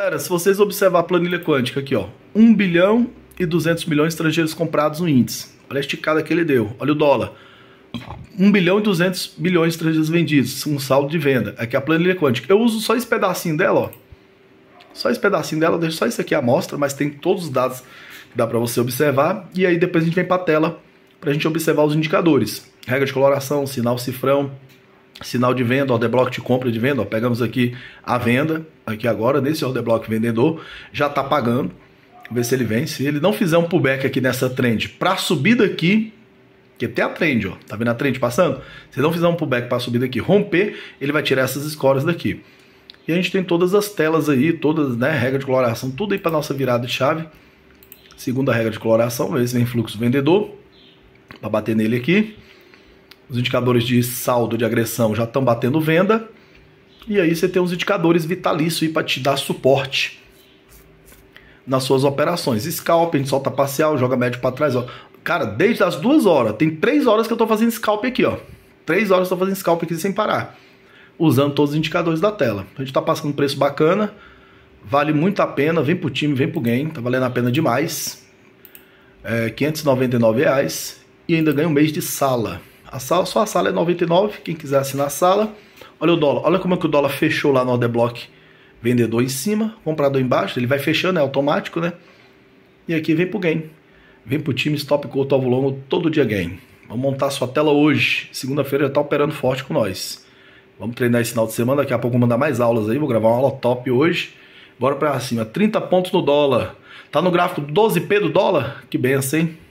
Galera, se vocês observar a planilha quântica aqui, ó, 1 bilhão e 200 milhões de estrangeiros comprados no índice. Olha a esticada que ele deu. Olha o dólar. 1 bilhão e 200 bilhões de estrangeiros vendidos, um saldo de venda. Aqui é a planilha quântica. Eu uso só esse pedacinho dela, ó. Só esse pedacinho dela, Deixa deixo só isso aqui a amostra, mas tem todos os dados que dá para você observar. E aí depois a gente vem para a tela para a gente observar os indicadores. Regra de coloração, sinal cifrão, sinal de venda, order block de compra de venda, ó, pegamos aqui a venda, aqui agora, nesse order block vendedor, já está pagando, ver se ele vem, se ele não fizer um pullback aqui nessa trend, para subir daqui, que até a trend, ó, tá vendo a trend passando? Se não fizer um pullback para subir daqui, romper, ele vai tirar essas escoras daqui. E a gente tem todas as telas aí, todas, né, regra de coloração, tudo aí para nossa virada de chave. Segunda regra de coloração, ver se vem fluxo vendedor, para bater nele aqui os indicadores de saldo de agressão já estão batendo venda. E aí você tem os indicadores vitalício para te dar suporte nas suas operações. Scalping, solta parcial, joga médio para trás. Ó. Cara, desde as duas horas, tem três horas que eu estou fazendo scalp aqui, ó. Três horas eu estou fazendo scalp aqui sem parar, usando todos os indicadores da tela. A gente está passando um preço bacana, vale muito a pena. Vem pro time, vem pro game, está valendo a pena demais. É, 599 reais e ainda ganha um mês de sala. A sala, só a sala é 99, quem quiser assinar a sala. Olha o dólar, olha como é que o dólar fechou lá no block Vendedor em cima, comprador embaixo, ele vai fechando, é automático, né? E aqui vem pro game. Vem pro time Stop curto, Alvo Longo todo dia game. Vamos montar sua tela hoje. Segunda-feira já tá operando forte com nós. Vamos treinar esse final de semana, daqui a pouco vou mandar mais aulas aí, vou gravar uma aula top hoje. Bora pra cima, 30 pontos no dólar. Tá no gráfico 12p do dólar? Que benção, hein?